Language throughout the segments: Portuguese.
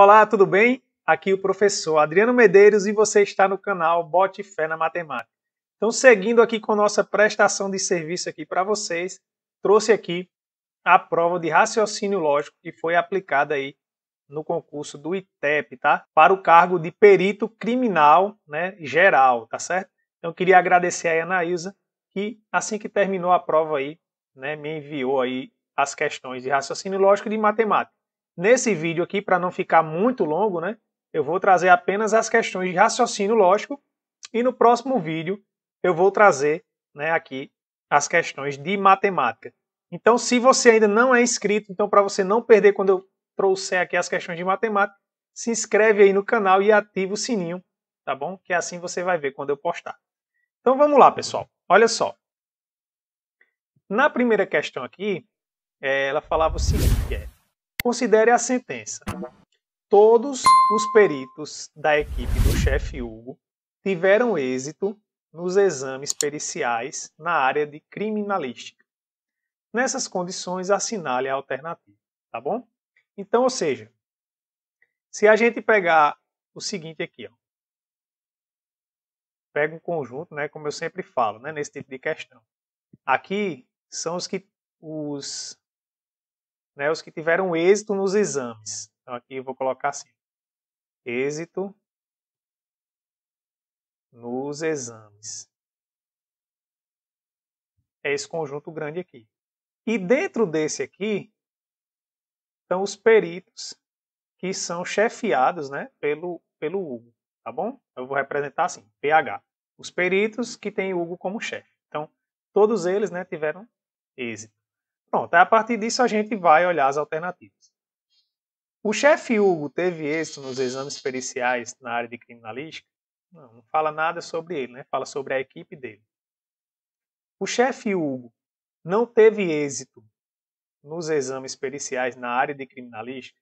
Olá, tudo bem? Aqui o professor Adriano Medeiros e você está no canal Bote Fé na Matemática. Então, seguindo aqui com nossa prestação de serviço aqui para vocês, trouxe aqui a prova de raciocínio lógico que foi aplicada aí no concurso do ITEP, tá? Para o cargo de perito criminal, né, geral, tá certo? Então, queria agradecer a Anaísa, que assim que terminou a prova aí, né, me enviou aí as questões de raciocínio lógico e de matemática. Nesse vídeo aqui, para não ficar muito longo, né, eu vou trazer apenas as questões de raciocínio lógico e no próximo vídeo eu vou trazer né, aqui as questões de matemática. Então, se você ainda não é inscrito, então para você não perder quando eu trouxer aqui as questões de matemática, se inscreve aí no canal e ativa o sininho, tá bom? Que assim você vai ver quando eu postar. Então vamos lá, pessoal. Olha só. Na primeira questão aqui, eh, ela falava o seguinte, é, Considere a sentença. Todos os peritos da equipe do chefe Hugo tiveram êxito nos exames periciais na área de criminalística. Nessas condições, assinale a alternativa, tá bom? Então, ou seja, se a gente pegar o seguinte aqui, ó, pega um conjunto, né, como eu sempre falo, né, nesse tipo de questão. Aqui são os que os né, os que tiveram êxito nos exames. Então aqui eu vou colocar assim: êxito nos exames. É esse conjunto grande aqui. E dentro desse aqui estão os peritos que são chefiados né, pelo, pelo Hugo, tá bom? Eu vou representar assim, PH. Os peritos que têm Hugo como chefe. Então, todos eles né, tiveram êxito. Pronto, a partir disso a gente vai olhar as alternativas. O chefe Hugo teve êxito nos exames periciais na área de criminalística? Não, não fala nada sobre ele, né? fala sobre a equipe dele. O chefe Hugo não teve êxito nos exames periciais na área de criminalística?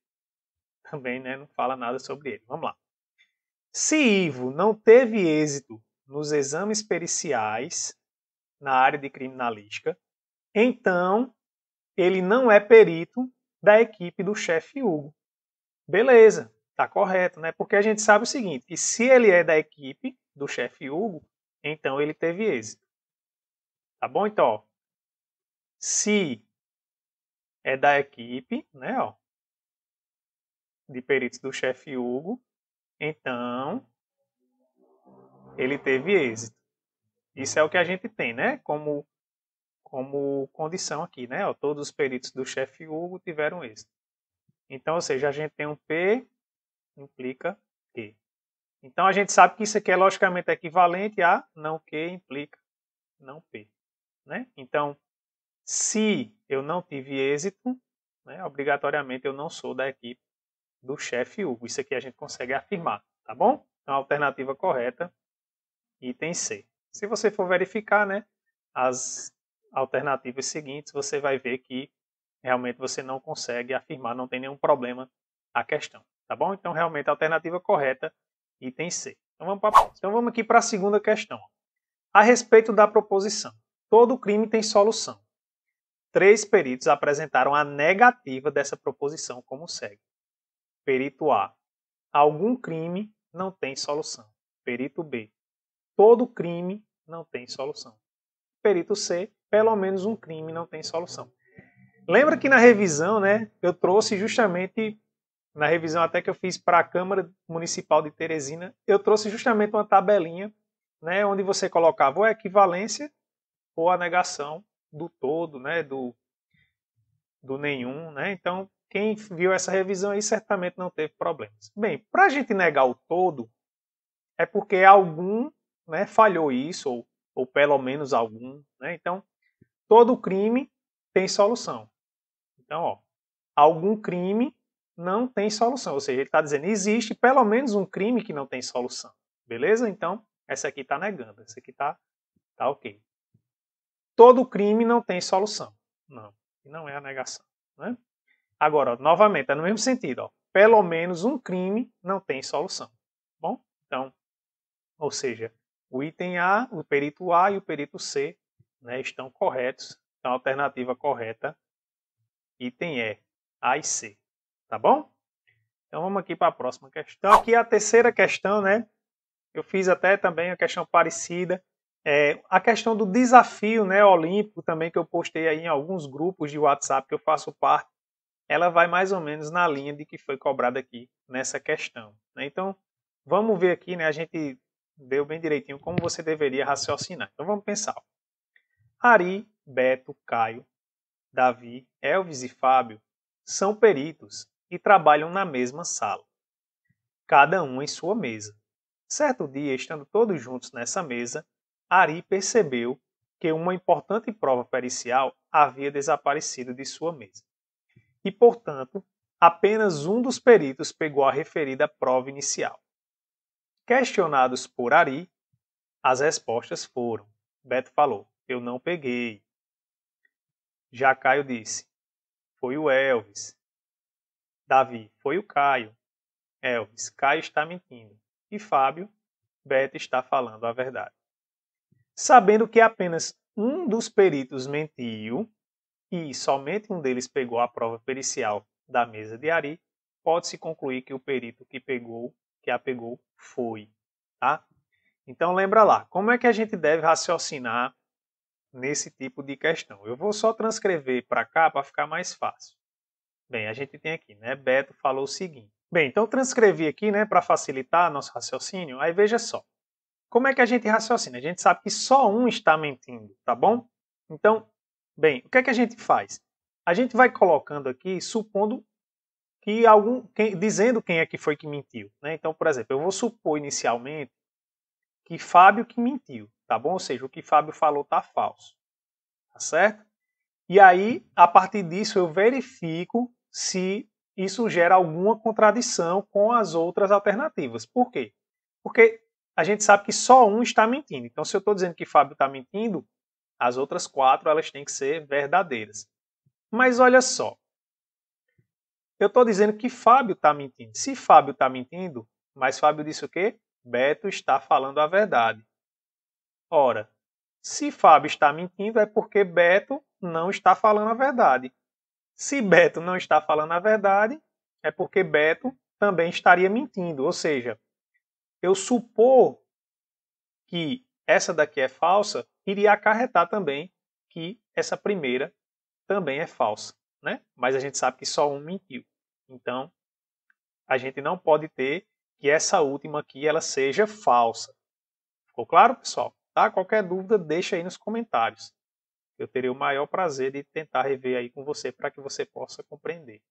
Também né, não fala nada sobre ele. Vamos lá. Se Ivo não teve êxito nos exames periciais na área de criminalística, então ele não é perito da equipe do chefe Hugo. Beleza, tá correto, né? Porque a gente sabe o seguinte: e se ele é da equipe do chefe Hugo, então ele teve êxito. Tá bom? Então, ó, se é da equipe, né, ó, de peritos do chefe Hugo, então ele teve êxito. Isso é o que a gente tem, né? Como como condição aqui, né? Ó, todos os peritos do chefe Hugo tiveram êxito. Então, ou seja, a gente tem um P implica Q. Então, a gente sabe que isso aqui é logicamente equivalente a não Q implica não P. Né? Então, se eu não tive êxito, né, obrigatoriamente eu não sou da equipe do chefe Hugo. Isso aqui a gente consegue afirmar, tá bom? Então, a alternativa correta, item C. Se você for verificar, né, as alternativas seguintes, você vai ver que realmente você não consegue afirmar, não tem nenhum problema a questão, tá bom? Então, realmente, a alternativa correta, item C. Então, vamos, pra... então, vamos aqui para a segunda questão. A respeito da proposição, todo crime tem solução. Três peritos apresentaram a negativa dessa proposição como segue. Perito A. Algum crime não tem solução. Perito B. Todo crime não tem solução. Perito C pelo menos um crime não tem solução. Lembra que na revisão, né, eu trouxe justamente na revisão até que eu fiz para a Câmara Municipal de Teresina, eu trouxe justamente uma tabelinha, né, onde você colocava ou a equivalência ou a negação do todo, né, do do nenhum, né? Então, quem viu essa revisão aí certamente não teve problemas. Bem, para a gente negar o todo, é porque algum né, falhou isso, ou, ou pelo menos algum. Né? Então, todo crime tem solução. Então, ó, algum crime não tem solução. Ou seja, ele está dizendo existe pelo menos um crime que não tem solução. Beleza? Então, essa aqui está negando, essa aqui está tá ok. Todo crime não tem solução. Não, não é a negação. Né? Agora, ó, novamente, é no mesmo sentido. Ó, pelo menos um crime não tem solução. Bom, então, ou seja, o item A, o perito A e o perito C né, estão corretos. Então, a alternativa correta, item é A e C. Tá bom? Então, vamos aqui para a próxima questão. Aqui é a terceira questão, né? Eu fiz até também uma questão parecida. É, a questão do desafio né, olímpico também, que eu postei aí em alguns grupos de WhatsApp que eu faço parte, ela vai mais ou menos na linha de que foi cobrada aqui nessa questão. Né? Então, vamos ver aqui, né? A gente deu bem direitinho como você deveria raciocinar. Então, vamos pensar. Ari, Beto, Caio, Davi, Elvis e Fábio são peritos e trabalham na mesma sala, cada um em sua mesa. Certo dia, estando todos juntos nessa mesa, Ari percebeu que uma importante prova pericial havia desaparecido de sua mesa. E, portanto, apenas um dos peritos pegou a referida prova inicial. Questionados por Ari, as respostas foram: Beto falou, eu não peguei. Já Caio disse: Foi o Elvis. Davi: Foi o Caio. Elvis: Caio está mentindo. E Fábio: Beto está falando a verdade. Sabendo que apenas um dos peritos mentiu e somente um deles pegou a prova pericial da mesa de Ari, pode-se concluir que o perito que pegou, que a pegou, foi, tá? Então lembra lá, como é que a gente deve raciocinar nesse tipo de questão. Eu vou só transcrever para cá para ficar mais fácil. Bem, a gente tem aqui, né? Beto falou o seguinte. Bem, então transcrevi aqui, né, para facilitar nosso raciocínio. Aí veja só. Como é que a gente raciocina? A gente sabe que só um está mentindo, tá bom? Então, bem, o que é que a gente faz? A gente vai colocando aqui, supondo que algum, quem, dizendo quem é que foi que mentiu, né? Então, por exemplo, eu vou supor inicialmente que Fábio que mentiu, tá bom? Ou seja, o que Fábio falou tá falso, tá certo? E aí, a partir disso, eu verifico se isso gera alguma contradição com as outras alternativas. Por quê? Porque a gente sabe que só um está mentindo. Então, se eu estou dizendo que Fábio está mentindo, as outras quatro elas têm que ser verdadeiras. Mas olha só, eu estou dizendo que Fábio está mentindo. Se Fábio está mentindo, mas Fábio disse o quê? Beto está falando a verdade. Ora, se Fábio está mentindo é porque Beto não está falando a verdade. Se Beto não está falando a verdade, é porque Beto também estaria mentindo. Ou seja, eu supor que essa daqui é falsa, iria acarretar também que essa primeira também é falsa. Né? Mas a gente sabe que só um mentiu. Então, a gente não pode ter que essa última aqui ela seja falsa. Ficou claro, pessoal? Tá? Qualquer dúvida, deixa aí nos comentários. Eu terei o maior prazer de tentar rever aí com você para que você possa compreender.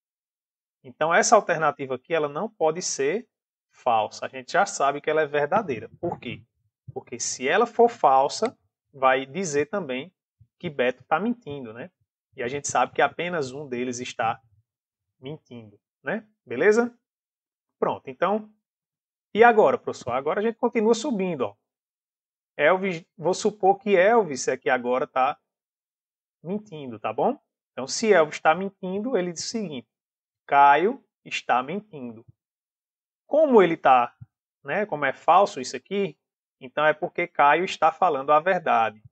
Então, essa alternativa aqui ela não pode ser falsa. A gente já sabe que ela é verdadeira. Por quê? Porque se ela for falsa, vai dizer também que Beto está mentindo, né? E a gente sabe que apenas um deles está mentindo, né? Beleza? Pronto, então e agora, professor? Agora a gente continua subindo. Ó. Elvis, vou supor que Elvis é que agora está mentindo, tá bom? Então, se Elvis está mentindo, ele diz o seguinte: Caio está mentindo. Como ele está, né? Como é falso isso aqui, então é porque Caio está falando a verdade.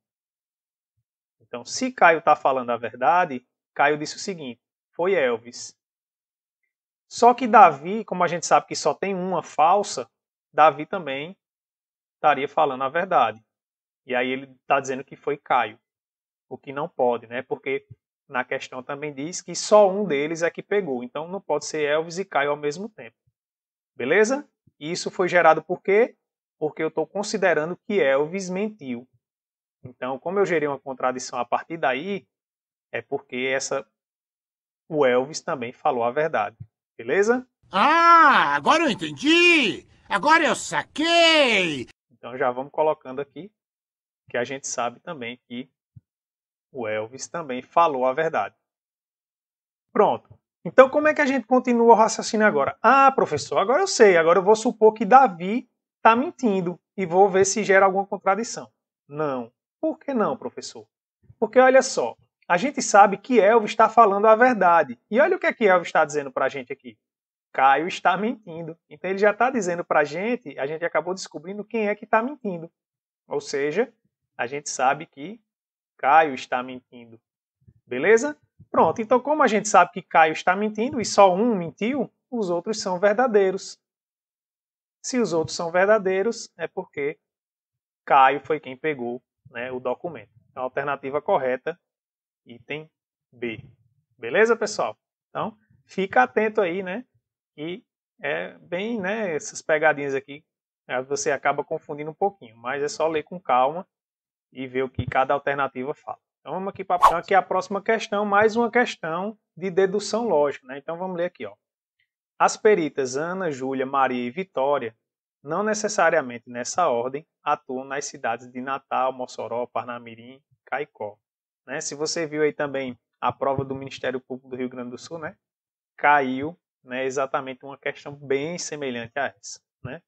Então, se Caio está falando a verdade, Caio disse o seguinte: foi Elvis. Só que Davi, como a gente sabe que só tem uma falsa, Davi também estaria falando a verdade. E aí ele está dizendo que foi Caio, o que não pode, né? Porque na questão também diz que só um deles é que pegou, então não pode ser Elvis e Caio ao mesmo tempo. Beleza? E isso foi gerado por quê? Porque eu estou considerando que Elvis mentiu. Então, como eu gerei uma contradição a partir daí, é porque essa o Elvis também falou a verdade. Beleza? Ah, agora eu entendi! Agora eu saquei! Então já vamos colocando aqui que a gente sabe também que o Elvis também falou a verdade. Pronto. Então como é que a gente continua o raciocínio agora? Ah, professor, agora eu sei. Agora eu vou supor que Davi está mentindo e vou ver se gera alguma contradição. Não. Por que não, professor? Porque olha só, a gente sabe que Elvis está falando a verdade. E olha o que é que Elvis está dizendo para a gente aqui. Caio está mentindo. Então ele já está dizendo para a gente, a gente acabou descobrindo quem é que está mentindo. Ou seja, a gente sabe que Caio está mentindo. Beleza? Pronto, então como a gente sabe que Caio está mentindo e só um mentiu, os outros são verdadeiros. Se os outros são verdadeiros, é porque Caio foi quem pegou né, o documento. Então, a alternativa correta, item B. Beleza, pessoal? Então, fica atento aí, né? E é bem, né, essas pegadinhas aqui, eh, você acaba confundindo um pouquinho, mas é só ler com calma e ver o que cada alternativa fala. Então vamos aqui para então, aqui a próxima questão, mais uma questão de dedução lógica, né? Então vamos ler aqui, ó. As peritas Ana, Júlia, Maria e Vitória, não necessariamente nessa ordem, atuam nas cidades de Natal, Mossoró, Parnamirim, Caicó. Né? Se você viu aí também a prova do Ministério Público do Rio Grande do Sul, né? Caiu né, exatamente uma questão bem semelhante a essa. Né?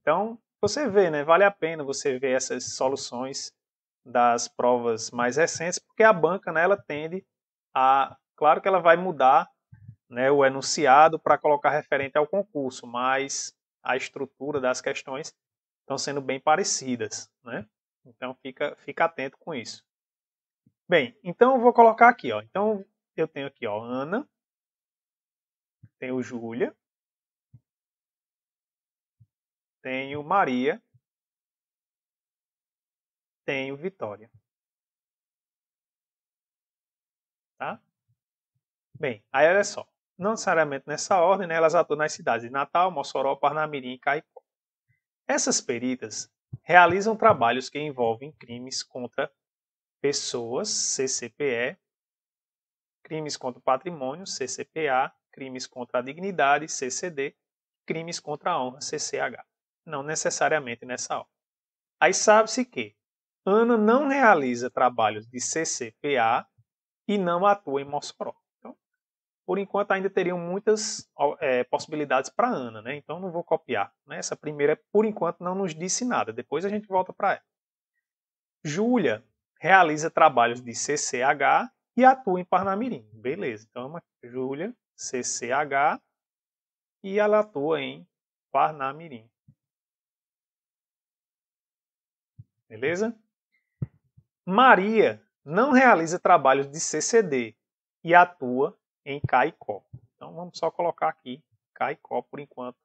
Então, você vê, né, vale a pena você ver essas soluções das provas mais recentes, porque a banca né, ela tende a. Claro que ela vai mudar né, o enunciado para colocar referente ao concurso, mas a estrutura das questões estão sendo bem parecidas. Né? Então, fica, fica atento com isso. Bem, então eu vou colocar aqui. Ó. Então, eu tenho aqui ó, Ana, tem o Júlia. Tenho Maria. Tenho Vitória. Tá? Bem, aí olha só. Não necessariamente nessa ordem, né, elas atuam nas cidades de Natal, Mossoró, Parnamirim e Caicó. Essas peritas realizam trabalhos que envolvem crimes contra pessoas, CCPE, crimes contra o patrimônio, CCPA, crimes contra a dignidade, CCD, crimes contra a honra, CCH. Não necessariamente nessa ordem. Aí sabe-se que Ana não realiza trabalhos de CCPA e não atua em Mossoró. Então, por enquanto, ainda teriam muitas é, possibilidades para Ana, né? Então, não vou copiar. Né? Essa primeira, por enquanto, não nos disse nada. Depois a gente volta para ela. Júlia realiza trabalhos de CCH e atua em Parnamirim. Beleza. Então, é Júlia CCH e ela atua em Parnamirim. Beleza? Maria não realiza trabalhos de CCD e atua em Caicó. Então vamos só colocar aqui Caicó por enquanto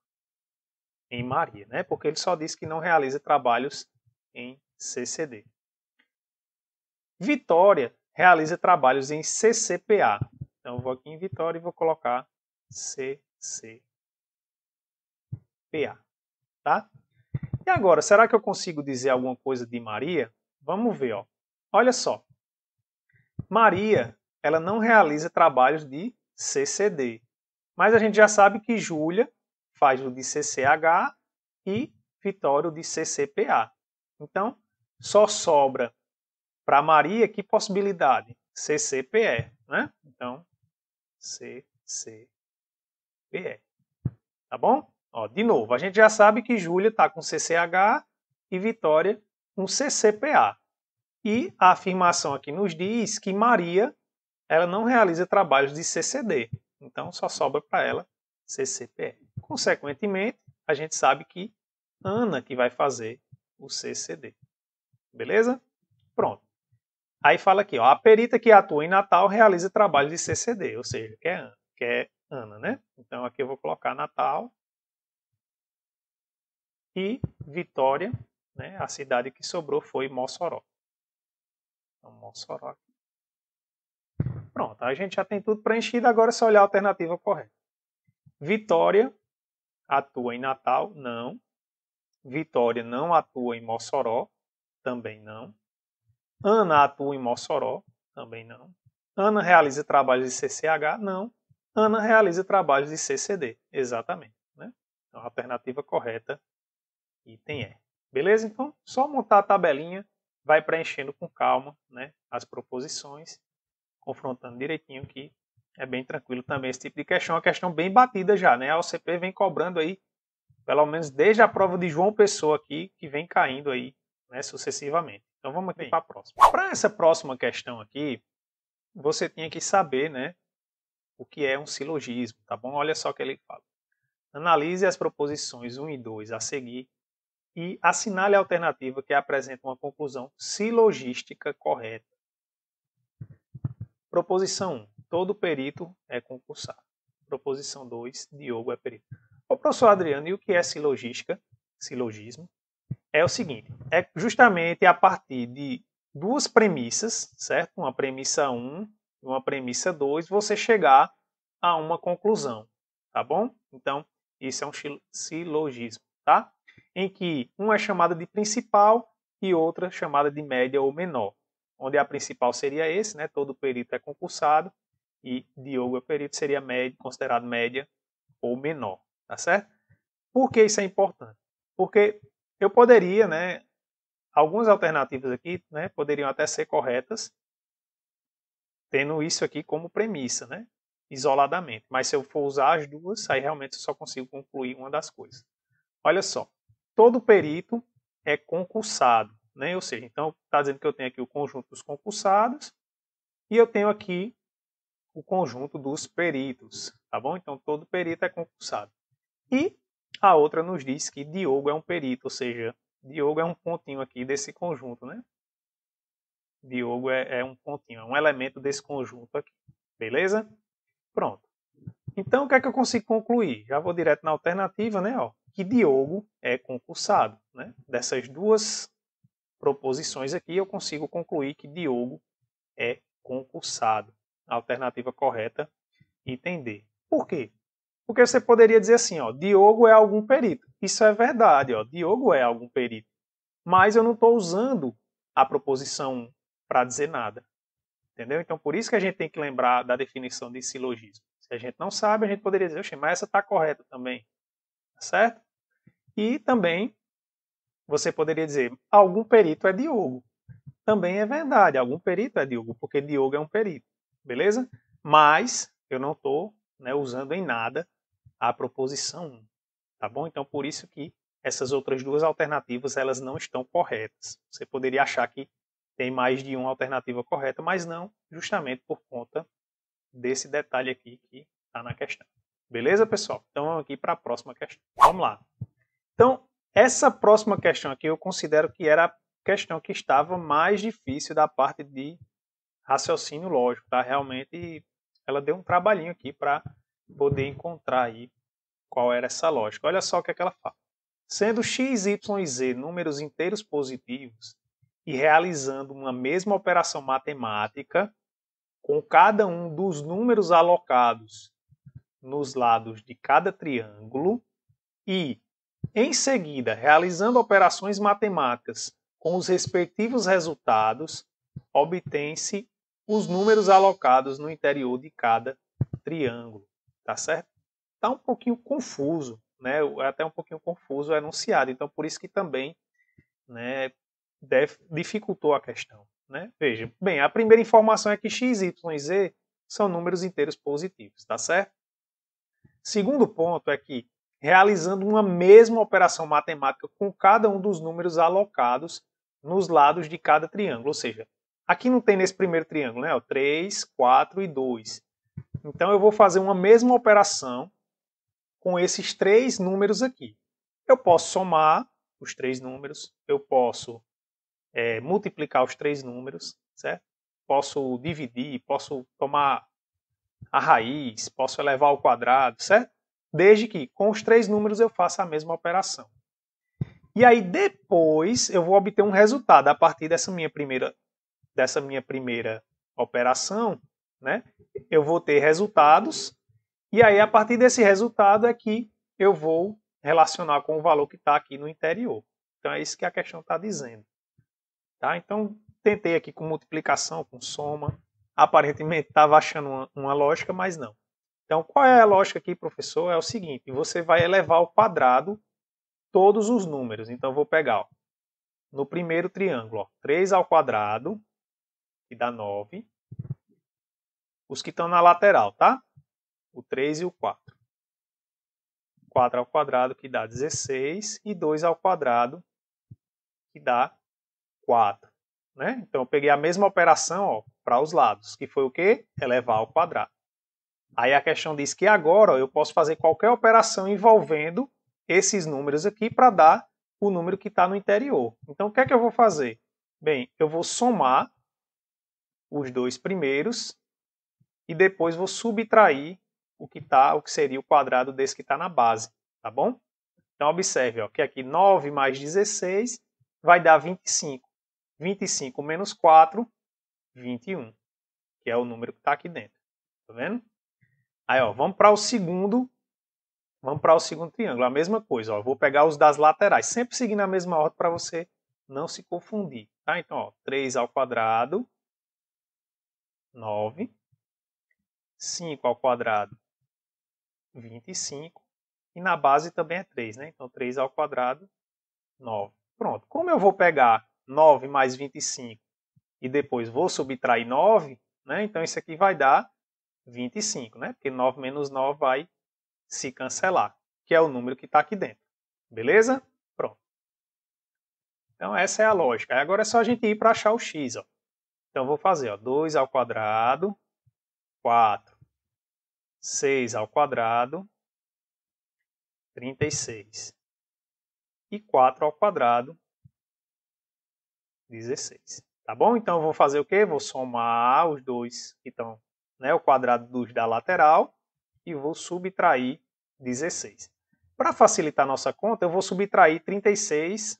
em Maria, né? Porque ele só diz que não realiza trabalhos em CCD. Vitória realiza trabalhos em CCPA então eu vou aqui em Vitória e vou colocar CCPA. Tá? E agora, será que eu consigo dizer alguma coisa de Maria? Vamos ver, ó. Olha só. Maria, ela não realiza trabalhos de CCD. Mas a gente já sabe que Júlia faz o de CCH e Vitória o de CCPA. Então, só sobra para Maria que possibilidade? CCPE, né? Então, C, C, Tá bom? Ó, de novo, a gente já sabe que Júlia está com CCH e Vitória com CCPA. E a afirmação aqui nos diz que Maria ela não realiza trabalhos de CCD. Então, só sobra para ela CCPE. Consequentemente, a gente sabe que Ana que vai fazer o CCD. Beleza? Pronto. Aí fala aqui, ó, a perita que atua em Natal realiza trabalho de CCD, ou seja, que é Ana, que é Ana né? Então aqui eu vou colocar Natal e Vitória, né? A cidade que sobrou foi Mossoró. Então, Mossoró aqui. Pronto, a gente já tem tudo preenchido, agora é só olhar a alternativa correta. Vitória atua em Natal? Não. Vitória não atua em Mossoró? Também não. Ana atua em Mossoró? Também não. Ana realiza trabalhos de CCH? Não. Ana realiza trabalhos de CCD. Exatamente. Né? Então, a alternativa correta, item E. Beleza? Então, só montar a tabelinha, vai preenchendo com calma né, as proposições, confrontando direitinho que é bem tranquilo também esse tipo de questão. É uma questão bem batida já, né? A OCP vem cobrando aí, pelo menos desde a prova de João Pessoa aqui, que vem caindo aí né, sucessivamente. Então vamos aqui para a próxima. Para essa próxima questão aqui, você tinha que saber, né, o que é um silogismo, tá bom? Olha só o que ele fala. Analise as proposições 1 e 2 a seguir e assinale a alternativa que apresenta uma conclusão silogística correta. Proposição 1. Todo perito é concursado. Proposição 2. Diogo é perito. O professor Adriano, e o que é silogística? Silogismo? é o seguinte: é justamente a partir de duas premissas, certo? Uma premissa 1 e uma premissa 2, você chegar a uma conclusão, tá bom? Então, isso é um silogismo, tá? Em que uma é chamada de principal e outra chamada de média ou menor, onde a principal seria esse, né? Todo perito é concursado e Diogo é perito seria médio, considerado média ou menor, tá certo? Por que isso é importante? Porque eu poderia, né, algumas alternativas aqui, né, poderiam até ser corretas, tendo isso aqui como premissa, né, isoladamente. Mas se eu for usar as duas, aí realmente eu só consigo concluir uma das coisas. Olha só, todo perito é concursado, né? Ou seja, então está dizendo que eu tenho aqui o conjunto dos concursados e eu tenho aqui o conjunto dos peritos, tá bom? Então todo perito é concursado. E a outra nos diz que Diogo é um perito, ou seja, Diogo é um pontinho aqui desse conjunto, né? Diogo é, é um pontinho, é um elemento desse conjunto aqui, beleza? Pronto. Então, o que é que eu consigo concluir? Já vou direto na alternativa, né? Ó, que Diogo é concursado, né? Dessas duas proposições aqui, eu consigo concluir que Diogo é concursado. A alternativa correta, Entender. Por quê? Porque você poderia dizer assim, ó, Diogo é algum perito. Isso é verdade, ó, Diogo é algum perito. Mas eu não estou usando a proposição para dizer nada. Entendeu? Então, por isso que a gente tem que lembrar da definição de silogismo. Se a gente não sabe, a gente poderia dizer, oxe, mas essa está correta também. Tá certo? E também, você poderia dizer, algum perito é Diogo. Também é verdade, algum perito é Diogo, porque Diogo é um perito. Beleza? Mas, eu não estou né, usando em nada a proposição 1, tá bom? Então, por isso que essas outras duas alternativas elas não estão corretas. Você poderia achar que tem mais de uma alternativa correta, mas não, justamente por conta desse detalhe aqui que está na questão. Beleza, pessoal? Então vamos aqui para a próxima questão. Vamos lá. Então, essa próxima questão aqui eu considero que era a questão que estava mais difícil da parte de raciocínio lógico, tá? Realmente ela deu um trabalhinho aqui para poder encontrar aí qual era essa lógica. Olha só o que, é que ela fala. Sendo x, y e z números inteiros positivos e realizando uma mesma operação matemática com cada um dos números alocados nos lados de cada triângulo e, em seguida, realizando operações matemáticas com os respectivos resultados, obtém-se os números alocados no interior de cada triângulo tá certo? Tá um pouquinho confuso, né? É até um pouquinho confuso o enunciado. Então, por isso que também, né, dificultou a questão, né? Veja, bem, a primeira informação é que x, y e z são números inteiros positivos, tá certo? Segundo ponto é que realizando uma mesma operação matemática com cada um dos números alocados nos lados de cada triângulo, ou seja, aqui não tem nesse primeiro triângulo, né? o 3, 4 e 2. Então eu vou fazer uma mesma operação com esses três números aqui. Eu posso somar os três números, eu posso é, multiplicar os três números, certo? Posso dividir, posso tomar a raiz, posso elevar ao quadrado, certo? Desde que com os três números eu faça a mesma operação. E aí depois eu vou obter um resultado a partir dessa minha primeira, dessa minha primeira operação né? Eu vou ter resultados e aí a partir desse resultado é que eu vou relacionar com o valor que está aqui no interior. Então é isso que a questão está dizendo. Tá? Então tentei aqui com multiplicação, com soma. Aparentemente estava achando uma, uma lógica, mas não. Então qual é a lógica aqui, professor? É o seguinte: você vai elevar ao quadrado todos os números. Então vou pegar ó, no primeiro triângulo, ó, 3 ao quadrado, que dá 9. Os que estão na lateral, tá? O 3 e o 4. 4 ao quadrado que dá 16 e 2 ao quadrado que dá 4. Né? Então eu peguei a mesma operação para os lados, que foi o quê? Elevar ao quadrado. Aí a questão diz que agora ó, eu posso fazer qualquer operação envolvendo esses números aqui para dar o número que está no interior. Então o que é que eu vou fazer? Bem, eu vou somar os dois primeiros e depois vou subtrair o que tá, o que seria o quadrado desse que está na base, tá bom? Então observe ó, que aqui 9 mais 16 vai dar 25. 25 menos 4, 21, que é o número que está aqui dentro. Tá vendo? Aí ó, vamos para o segundo, vamos para o segundo triângulo. A mesma coisa, ó, vou pegar os das laterais, sempre seguindo a mesma ordem para você não se confundir, tá? Então, ó, 3 ao quadrado, 9 5 ao quadrado, 25. E na base também é 3, né? Então, 3 ao quadrado, 9. Pronto. Como eu vou pegar 9 mais 25 e depois vou subtrair 9, né? Então, isso aqui vai dar 25, né? Porque 9 menos 9 vai se cancelar, que é o número que está aqui dentro. Beleza? Pronto. Então, essa é a lógica. Agora é só a gente ir para achar o x, ó. Então, vou fazer ó, 2 ao quadrado, 4 6 ao quadrado, 36. E 4 ao quadrado, 16. Tá bom? Então eu vou fazer o quê? Vou somar os dois que estão, né, o quadrado dos da lateral e vou subtrair 16. Para facilitar nossa conta, eu vou subtrair 36,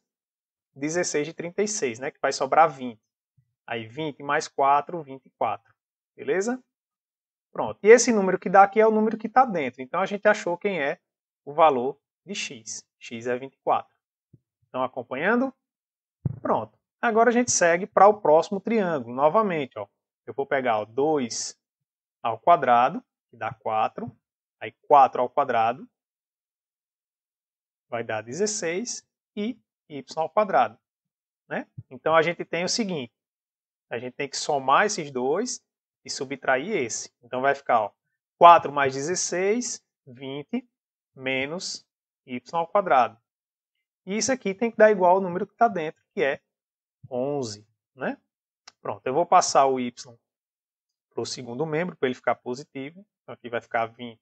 16 de 36, né, que vai sobrar 20. Aí 20 mais 4, 24. Beleza? Pronto. E esse número que dá aqui é o número que está dentro. Então a gente achou quem é o valor de x. x é 24. Estão acompanhando? Pronto. Agora a gente segue para o próximo triângulo. Novamente, ó. eu vou pegar o 2 ao quadrado, que dá 4. Aí 4 ao quadrado vai dar 16. E y ao quadrado. Né? Então a gente tem o seguinte. A gente tem que somar esses dois e subtrair esse. Então vai ficar ó, 4 mais 16, 20, menos y ao quadrado. E isso aqui tem que dar igual ao número que está dentro, que é 11. Né? Pronto, eu vou passar o y para o segundo membro, para ele ficar positivo. Então aqui vai ficar 20.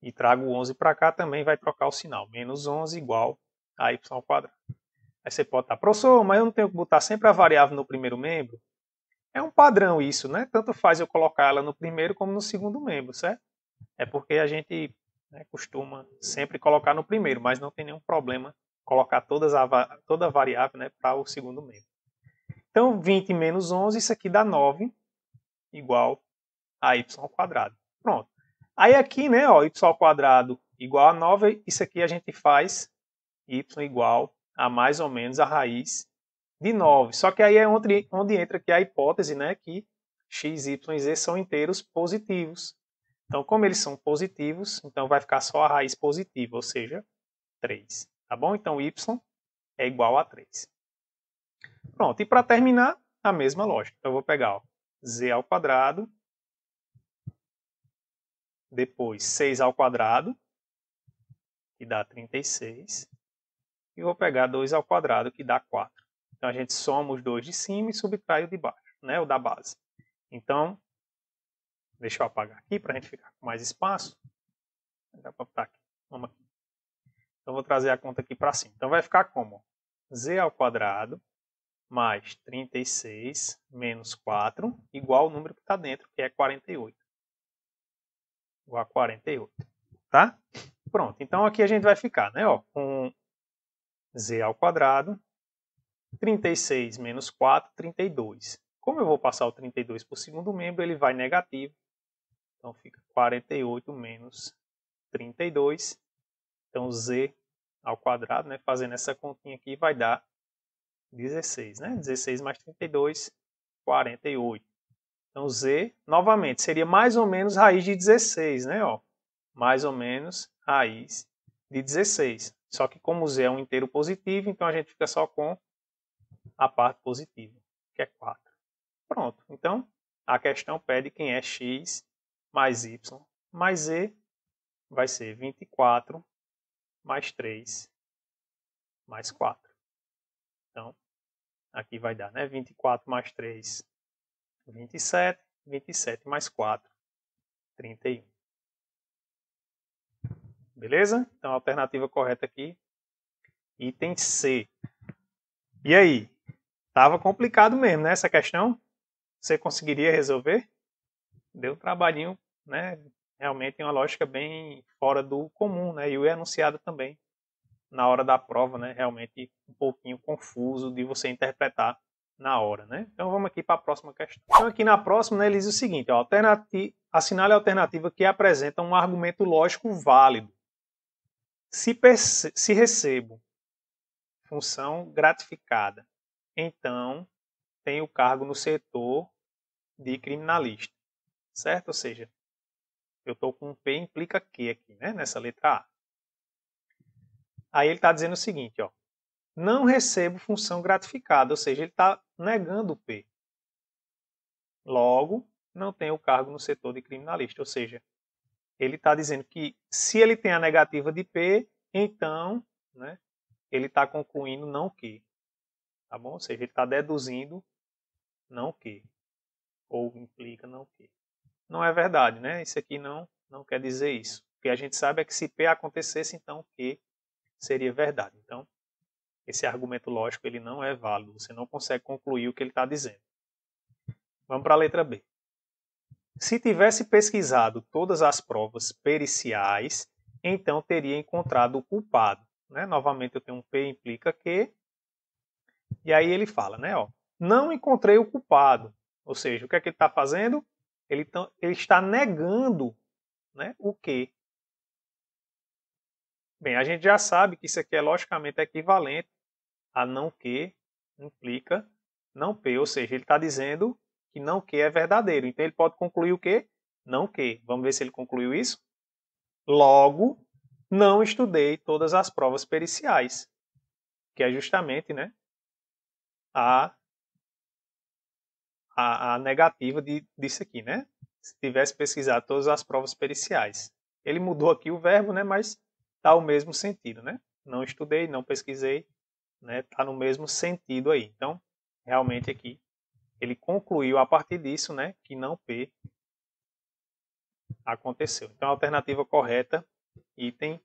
E trago o 11 para cá, também vai trocar o sinal. Menos 11 igual a y ao quadrado. Aí você pode estar, tá, professor, mas eu não tenho que botar sempre a variável no primeiro membro? É um padrão isso, né? Tanto faz eu colocar ela no primeiro como no segundo membro, certo? É porque a gente né, costuma sempre colocar no primeiro, mas não tem nenhum problema colocar todas a, toda a variável né, para o segundo membro. Então, 20 menos 11, isso aqui dá 9, igual a y ao quadrado. Pronto. Aí aqui, né, ó, y ao quadrado igual a 9, isso aqui a gente faz y igual a mais ou menos a raiz de 9. Só que aí é onde, onde entra aqui a hipótese, né, que x, y e z são inteiros positivos. Então, como eles são positivos, então vai ficar só a raiz positiva, ou seja, 3. Tá bom? Então, y é igual a 3. Pronto, e para terminar, a mesma lógica. Então, eu vou pegar ó, z ao quadrado, depois 6 ao quadrado, que dá 36, e vou pegar 2 ao quadrado, que dá 4. Então a gente soma os dois de cima e subtrai o de baixo, né? o da base. Então, deixa eu apagar aqui para a gente ficar com mais espaço. Dá para botar aqui. Vamos aqui. Então vou trazer a conta aqui para cima. Então vai ficar como? z ao quadrado mais 36 menos 4 igual ao número que está dentro, que é 48. Igual a 48. Tá? Pronto. Então aqui a gente vai ficar né, ó, com z ao quadrado 36 menos 4, 32. Como eu vou passar o 32 para o segundo membro, ele vai negativo. Então fica 48 menos 32. Então z ao quadrado, né, fazendo essa continha aqui, vai dar 16. Né? 16 mais 32, 48. Então z, novamente, seria mais ou menos raiz de 16. Né, ó? Mais ou menos raiz de 16. Só que como z é um inteiro positivo, então a gente fica só com a parte positiva, que é 4. Pronto. Então, a questão pede quem é x mais y mais z vai ser 24 mais 3 mais 4. Então, aqui vai dar né? 24 mais 3, 27. 27 mais 4, 31. Beleza? Então, a alternativa correta aqui, item C. E aí? Tava complicado mesmo, né? Essa questão. Você conseguiria resolver? Deu um trabalhinho, né? Realmente tem uma lógica bem fora do comum, né? E o enunciado também, na hora da prova, né? Realmente um pouquinho confuso de você interpretar na hora, né? Então vamos aqui para a próxima questão. Então aqui na próxima, né, ele diz o seguinte, ó, assinale a alternativa que apresenta um argumento lógico válido. Se, se recebo função gratificada então tem o cargo no setor de criminalista, certo? Ou seja, eu estou com um P implica Q aqui, né? Nessa letra A. Aí ele está dizendo o seguinte, ó. Não recebo função gratificada, ou seja, ele está negando o P. Logo, não tem o cargo no setor de criminalista, ou seja, ele está dizendo que se ele tem a negativa de P, então né, ele está concluindo não que. Tá bom? Ou seja, ele está deduzindo não que. Ou implica não que. Não é verdade, né? Isso aqui não, não quer dizer isso. O que a gente sabe é que se P acontecesse, então Q seria verdade. Então, esse argumento lógico ele não é válido. Você não consegue concluir o que ele está dizendo. Vamos para a letra B. Se tivesse pesquisado todas as provas periciais, então teria encontrado o culpado. Né? Novamente, eu tenho um P implica que e aí ele fala, né? Ó, não encontrei o culpado. Ou seja, o que é que ele está fazendo? Ele, tá, ele, está negando né, o quê? Bem, a gente já sabe que isso aqui é logicamente equivalente a não que implica não P, ou seja, ele está dizendo que não que é verdadeiro. Então ele pode concluir o quê? Não que. Vamos ver se ele concluiu isso? Logo, não estudei todas as provas periciais, que é justamente né, a, a, a negativa de, disso aqui, né? Se tivesse pesquisado todas as provas periciais. Ele mudou aqui o verbo, né? Mas tá o mesmo sentido, né? Não estudei, não pesquisei, né? Tá no mesmo sentido aí. Então, realmente aqui ele concluiu a partir disso, né, que não P aconteceu. Então, a alternativa correta, item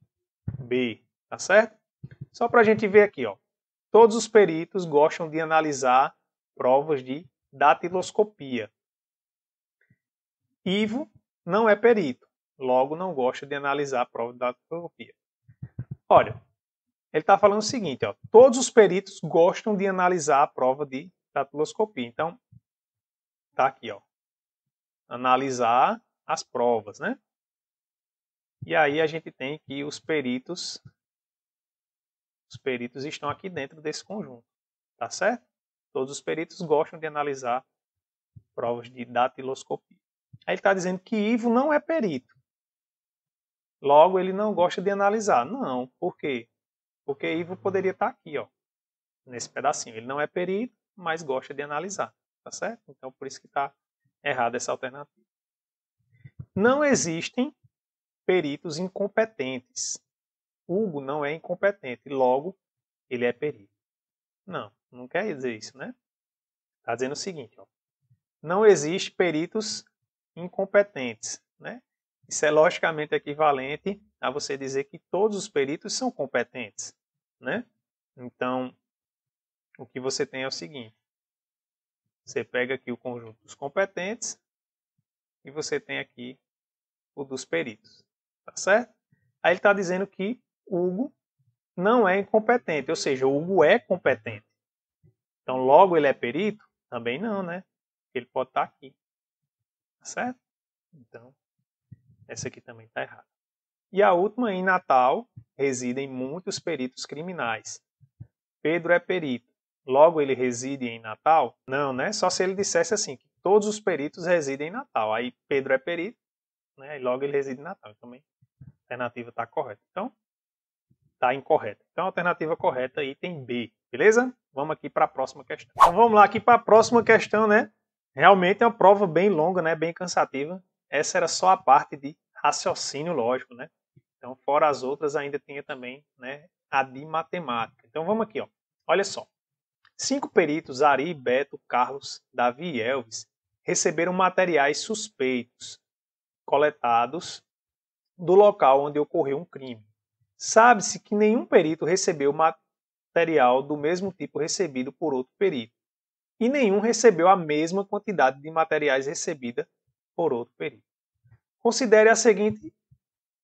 B, tá certo? Só para a gente ver aqui, ó. Todos os peritos gostam de analisar provas de datiloscopia. Ivo não é perito, logo não gosta de analisar a prova de datiloscopia. Olha, ele está falando o seguinte: ó, todos os peritos gostam de analisar a prova de datiloscopia. Então, tá aqui, ó, analisar as provas, né? E aí a gente tem que os peritos os peritos estão aqui dentro desse conjunto, tá certo? Todos os peritos gostam de analisar provas de datiloscopia. Aí ele está dizendo que Ivo não é perito. Logo, ele não gosta de analisar. Não, por quê? Porque Ivo poderia estar tá aqui, ó, nesse pedacinho. Ele não é perito, mas gosta de analisar, tá certo? Então, por isso que está errada essa alternativa. Não existem peritos incompetentes. Hugo não é incompetente, logo ele é perito. Não, não quer dizer isso, né? Está dizendo o seguinte, ó, não existe peritos incompetentes, né? Isso é logicamente equivalente a você dizer que todos os peritos são competentes, né? Então, o que você tem é o seguinte, você pega aqui o conjunto dos competentes e você tem aqui o dos peritos, tá certo? Aí ele está dizendo que Hugo não é incompetente, ou seja, Hugo é competente. Então, logo ele é perito? Também não, né? Ele pode estar aqui. Tá certo? Então, essa aqui também está errada. E a última, em Natal, residem muitos peritos criminais. Pedro é perito. Logo, ele reside em Natal? Não, né? Só se ele dissesse assim, que todos os peritos residem em Natal. Aí, Pedro é perito, né? E logo ele reside em Natal. Então, também, a alternativa está correta. Então, está incorreta. Então a alternativa correta é item B, beleza? Vamos aqui para a próxima questão. Então vamos lá aqui para a próxima questão, né? Realmente é uma prova bem longa, né? Bem cansativa. Essa era só a parte de raciocínio lógico, né? Então, fora as outras, ainda tinha também né, a de matemática. Então, vamos aqui. Ó. Olha só. Cinco peritos, Ari, Beto, Carlos, Davi e Elvis, receberam materiais suspeitos coletados do local onde ocorreu um crime. Sabe-se que nenhum perito recebeu material do mesmo tipo recebido por outro perito, e nenhum recebeu a mesma quantidade de materiais recebida por outro perito. Considere a seguinte,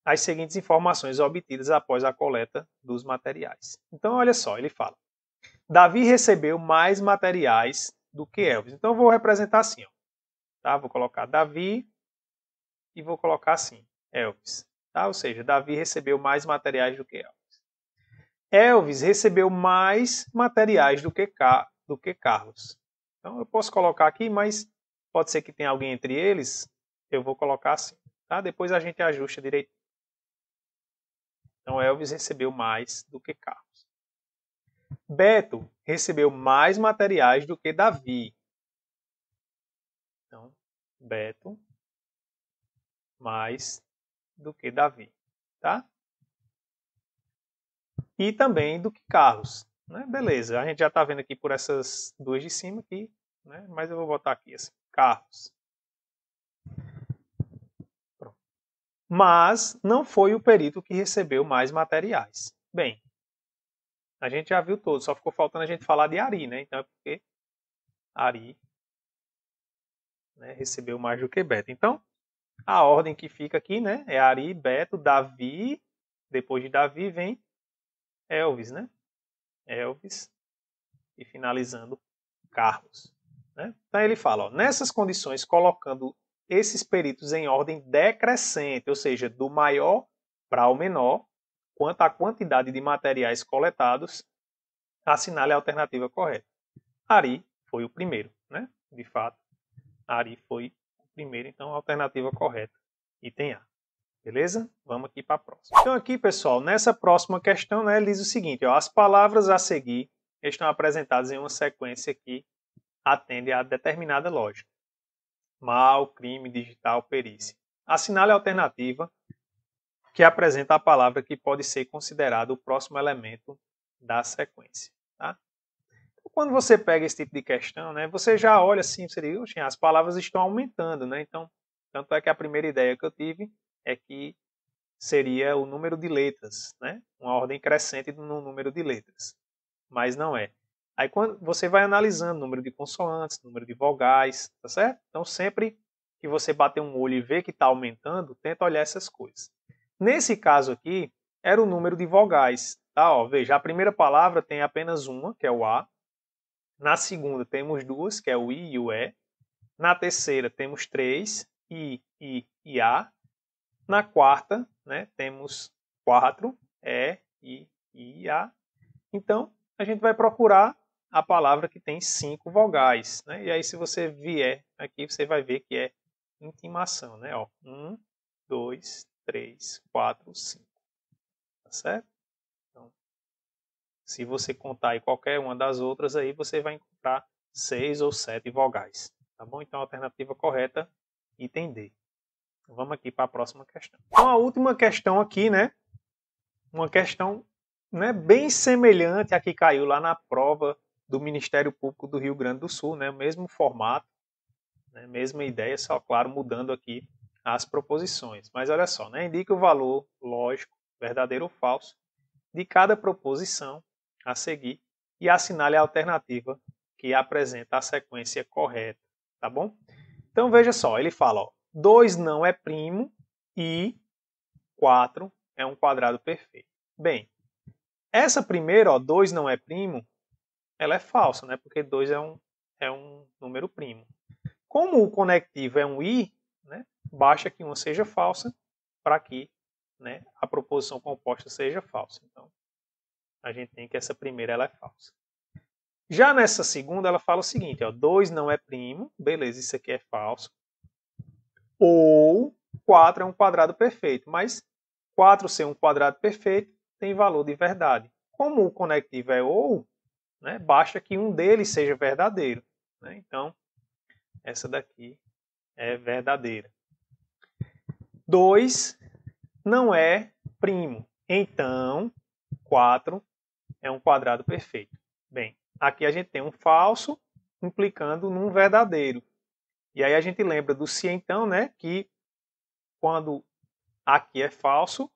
as seguintes informações obtidas após a coleta dos materiais. Então, olha só, ele fala: Davi recebeu mais materiais do que Elvis. Então, eu vou representar assim: ó, tá? vou colocar Davi e vou colocar assim, Elvis. Tá? Ou seja, Davi recebeu mais materiais do que Elvis. Elvis recebeu mais materiais do que, Car do que Carlos. Então eu posso colocar aqui, mas pode ser que tenha alguém entre eles. Eu vou colocar assim. Tá? Depois a gente ajusta direito. Então Elvis recebeu mais do que Carlos. Beto recebeu mais materiais do que Davi. Então, Beto mais do que Davi, tá? E também do que Carlos, né? Beleza, a gente já está vendo aqui por essas duas de cima aqui, né? Mas eu vou botar aqui assim, Carlos. Pronto. Mas não foi o perito que recebeu mais materiais. Bem, a gente já viu todos, só ficou faltando a gente falar de Ari, né? Então é porque Ari né, recebeu mais do que Beto. Então, a ordem que fica aqui, né? É Ari, Beto, Davi. Depois de Davi vem Elvis, né? Elvis. E finalizando Carlos. Né? Então ele fala: ó, nessas condições, colocando esses peritos em ordem decrescente, ou seja, do maior para o menor, quanto à quantidade de materiais coletados, assinale a alternativa correta. Ari foi o primeiro, né? De fato, Ari foi primeiro, então a alternativa correta, item A. Beleza? Vamos aqui para a próxima. Então aqui, pessoal, nessa próxima questão, né, ele diz o seguinte, ó, as palavras a seguir estão apresentadas em uma sequência que atende a determinada lógica. Mal, crime, digital, perícia. Assinale a alternativa que apresenta a palavra que pode ser considerada o próximo elemento da sequência. Quando você pega esse tipo de questão, né, você já olha assim, você diz, as palavras estão aumentando, né? Então, tanto é que a primeira ideia que eu tive é que seria o número de letras, né? Uma ordem crescente no número de letras. Mas não é. Aí quando você vai analisando o número de consoantes, número de vogais, tá certo? Então sempre que você bater um olho e ver que está aumentando, tenta olhar essas coisas. Nesse caso aqui, era o número de vogais. Tá? Ó, veja, a primeira palavra tem apenas uma, que é o A. Na segunda temos duas, que é o I e o E. Na terceira temos três, I, I e A. Na quarta, né, temos quatro, E, I, I e A. Então, a gente vai procurar a palavra que tem cinco vogais. Né? E aí, se você vier aqui, você vai ver que é intimação. Né? Ó, um, dois, três, quatro, cinco. Tá certo? Se você contar aí qualquer uma das outras, aí você vai encontrar seis ou sete vogais. Tá bom? Então a alternativa correta, item D. Vamos aqui para a próxima questão. Então a última questão aqui, né? Uma questão né, bem semelhante à que caiu lá na prova do Ministério Público do Rio Grande do Sul, né? Mesmo formato, né? mesma ideia, só claro mudando aqui as proposições. Mas olha só, né? Indica o valor lógico, verdadeiro ou falso, de cada proposição a seguir e assinale a alternativa que apresenta a sequência correta, tá bom? Então veja só, ele fala, 2 não é primo e 4 é um quadrado perfeito. Bem, essa primeira, ó, 2 não é primo, ela é falsa, né? Porque 2 é um, é um número primo. Como o conectivo é um i, né? basta que uma seja falsa para que né, a proposição composta seja falsa. Então, a gente tem que essa primeira ela é falsa. Já nessa segunda, ela fala o seguinte: ó, 2 não é primo, beleza, isso aqui é falso. Ou 4 é um quadrado perfeito, mas 4 ser um quadrado perfeito tem valor de verdade. Como o conectivo é ou, né, basta que um deles seja verdadeiro. Né? Então, essa daqui é verdadeira. 2 não é primo, então 4 é um quadrado perfeito. Bem, aqui a gente tem um falso implicando num verdadeiro. E aí a gente lembra do se então, né, que quando aqui é falso,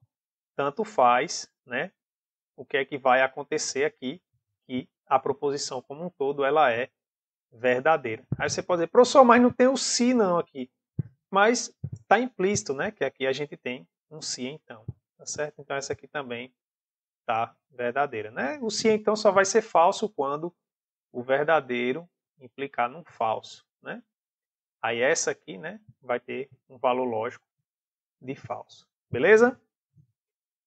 tanto faz, né, o que é que vai acontecer aqui, que a proposição como um todo ela é verdadeira. Aí você pode dizer, professor, mas não tem o se si não aqui. Mas está implícito, né, que aqui a gente tem um se si, então, tá certo? Então essa aqui também tá verdadeira, né? O se então só vai ser falso quando o verdadeiro implicar num falso, né? Aí essa aqui, né, vai ter um valor lógico de falso, beleza?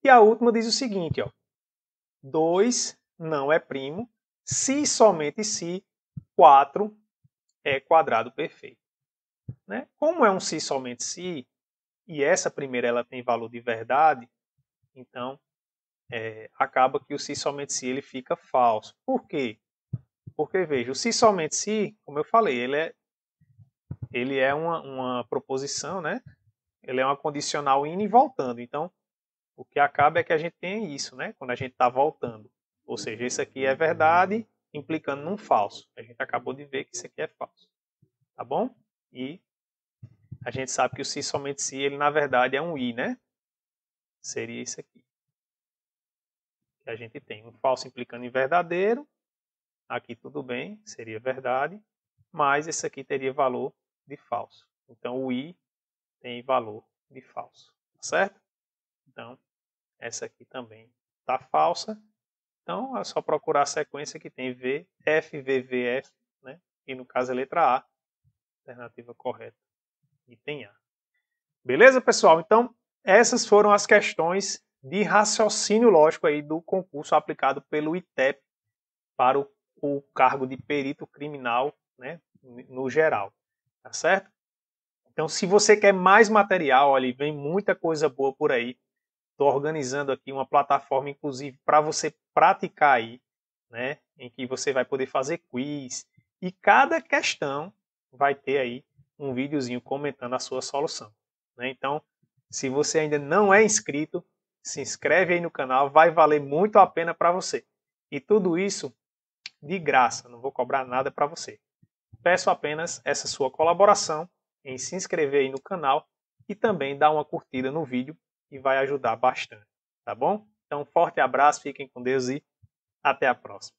E a última diz o seguinte, ó: 2 não é primo se somente se 4 é quadrado perfeito. Né? Como é um se somente se, e essa primeira ela tem valor de verdade, então é, acaba que o se somente se ele fica falso. Por quê? Porque veja, o se somente se, como eu falei, ele é ele é uma, uma proposição, né? Ele é uma condicional indo e voltando. Então, o que acaba é que a gente tem isso, né? Quando a gente está voltando. Ou seja, isso aqui é verdade, implicando num falso. A gente acabou de ver que isso aqui é falso. Tá bom? E a gente sabe que o se somente se, ele na verdade é um i, né? Seria isso aqui que a gente tem um falso implicando em verdadeiro. Aqui tudo bem, seria verdade, mas esse aqui teria valor de falso. Então o i tem valor de falso, tá certo? Então essa aqui também está falsa. Então é só procurar a sequência que tem V, F, V, V, F, né? E no caso é letra A, alternativa correta, item A. Beleza, pessoal? Então essas foram as questões de raciocínio lógico aí do concurso aplicado pelo ITEP para o, o cargo de perito criminal, né, no geral, tá certo? Então, se você quer mais material, ali vem muita coisa boa por aí. Estou organizando aqui uma plataforma, inclusive, para você praticar aí, né? Em que você vai poder fazer quiz e cada questão vai ter aí um videozinho comentando a sua solução. Né? Então, se você ainda não é inscrito, se inscreve aí no canal, vai valer muito a pena para você. E tudo isso de graça, não vou cobrar nada para você. Peço apenas essa sua colaboração em se inscrever aí no canal e também dar uma curtida no vídeo e vai ajudar bastante, tá bom? Então, forte abraço, fiquem com Deus e até a próxima.